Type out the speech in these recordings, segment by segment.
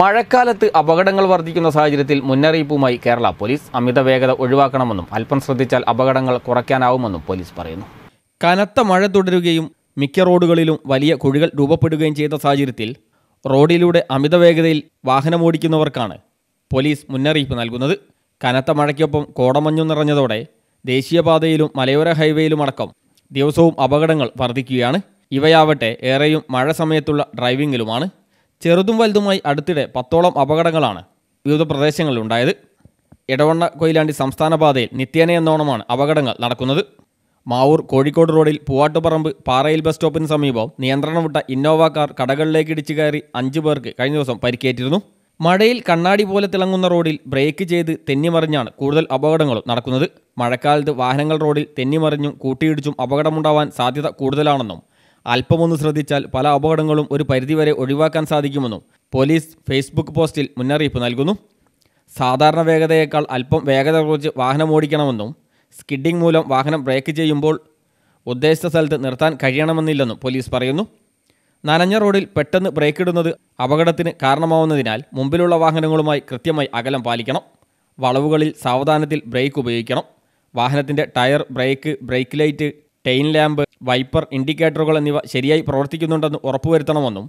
മഴക്കാലത്ത് അപകടങ്ങൾ വർദ്ധിക്കുന്ന സാഹചര്യത്തിൽ മുന്നറിയിപ്പുമായി കേരള പോലീസ് അമിത വേഗത ഒഴിവാക്കണമെന്നും അല്പം ശ്രദ്ധിച്ചാൽ അപകടങ്ങൾ കുറയ്ക്കാനാവുമെന്നും പോലീസ് പറയുന്നു കനത്ത മഴ തുടരുകയും മിക്ക റോഡുകളിലും വലിയ കുഴികൾ രൂപപ്പെടുകയും ചെയ്ത സാഹചര്യത്തിൽ റോഡിലൂടെ അമിത വേഗതയിൽ വാഹനമോടിക്കുന്നവർക്കാണ് പോലീസ് മുന്നറിയിപ്പ് നൽകുന്നത് കനത്ത മഴയ്ക്കൊപ്പം കോടമഞ്ഞു നിറഞ്ഞതോടെ ദേശീയപാതയിലും മലയോര ഹൈവേയിലും അടക്കം ദിവസവും അപകടങ്ങൾ വർദ്ധിക്കുകയാണ് ഇവയാവട്ടെ ഏറെയും മഴ സമയത്തുള്ള ഡ്രൈവിംഗിലുമാണ് ചെറുതും വലുതുമായി അടുത്തിടെ പത്തോളം അപകടങ്ങളാണ് വിവിധ പ്രദേശങ്ങളിലുണ്ടായത് ഇടവണ്ണ കൊയിലാണ്ടി സംസ്ഥാന പാതയിൽ നിത്യേന എന്നോണമാണ് അപകടങ്ങൾ നടക്കുന്നത് മാവൂർ കോഴിക്കോട് റോഡിൽ പൂവാട്ടുപറമ്പ് പാറയിൽ ബസ് സ്റ്റോപ്പിന് സമീപം നിയന്ത്രണം വിട്ട ഇന്നോവ കാർ കടകളിലേക്ക് ഇടിച്ചു കയറി അഞ്ചു പേർക്ക് കഴിഞ്ഞ ദിവസം പരിക്കേറ്റിരുന്നു മഴയിൽ കണ്ണാടി പോലെ തിളങ്ങുന്ന റോഡിൽ ബ്രേക്ക് ചെയ്ത് തെന്നിമറിഞ്ഞാണ് കൂടുതൽ അപകടങ്ങളും നടക്കുന്നത് മഴക്കാലത്ത് വാഹനങ്ങൾ റോഡിൽ തെന്നിമറിഞ്ഞും കൂട്ടിയിടിച്ചും അപകടമുണ്ടാവാൻ സാധ്യത കൂടുതലാണെന്നും അല്പമൊന്ന് ശ്രദ്ധിച്ചാൽ പല അപകടങ്ങളും ഒരു പരിധിവരെ ഒഴിവാക്കാൻ സാധിക്കുമെന്നും പോലീസ് ഫേസ്ബുക്ക് പോസ്റ്റിൽ മുന്നറിയിപ്പ് നൽകുന്നു സാധാരണ വേഗതയേക്കാൾ അല്പം വേഗത കുറച്ച് വാഹനം ഓടിക്കണമെന്നും സ്കിഡിംഗ് മൂലം വാഹനം ബ്രേക്ക് ചെയ്യുമ്പോൾ ഉദ്ദേശിച്ച സ്ഥലത്ത് നിർത്താൻ കഴിയണമെന്നില്ലെന്നും പോലീസ് പറയുന്നു നനഞ്ഞ റോഡിൽ പെട്ടെന്ന് ബ്രേക്ക് ഇടുന്നത് അപകടത്തിന് കാരണമാവുന്നതിനാൽ മുമ്പിലുള്ള വാഹനങ്ങളുമായി കൃത്യമായി അകലം പാലിക്കണം വളവുകളിൽ സാവധാനത്തിൽ ബ്രേക്ക് ഉപയോഗിക്കണം വാഹനത്തിൻ്റെ tyre brake brake light tail lamp wiper ഇൻഡിക്കേറ്ററുകൾ എന്നിവ ശരിയായി പ്രവർത്തിക്കുന്നുണ്ടെന്ന് ഉറപ്പുവരുത്തണമെന്നും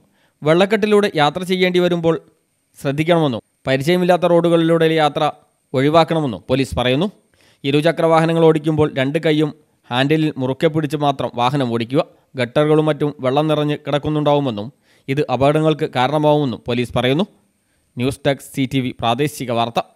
വെള്ളക്കെട്ടിലൂടെ യാത്ര ചെയ്യേണ്ടി വരുമ്പോൾ ശ്രദ്ധിക്കണമെന്നും പരിചയമില്ലാത്ത റോഡുകളിലൂടെ യാത്ര ഒഴിവാക്കണമെന്നും പോലീസ് പറയുന്നു ഇരുചക്ര വാഹനങ്ങൾ ഓടിക്കുമ്പോൾ രണ്ട് കൈയും ഹാൻഡിലിൽ മുറുക്കെ പിടിച്ച് മാത്രം വാഹനം ഓടിക്കുക ഗട്ടറുകളും മറ്റും വെള്ളം നിറഞ്ഞ് കിടക്കുന്നുണ്ടാവുമെന്നും ഇത് അപകടങ്ങൾക്ക് കാരണമാവുമെന്നും പോലീസ് പറയുന്നു ന്യൂസ് ഡെസ്ക് സി പ്രാദേശിക വാർത്ത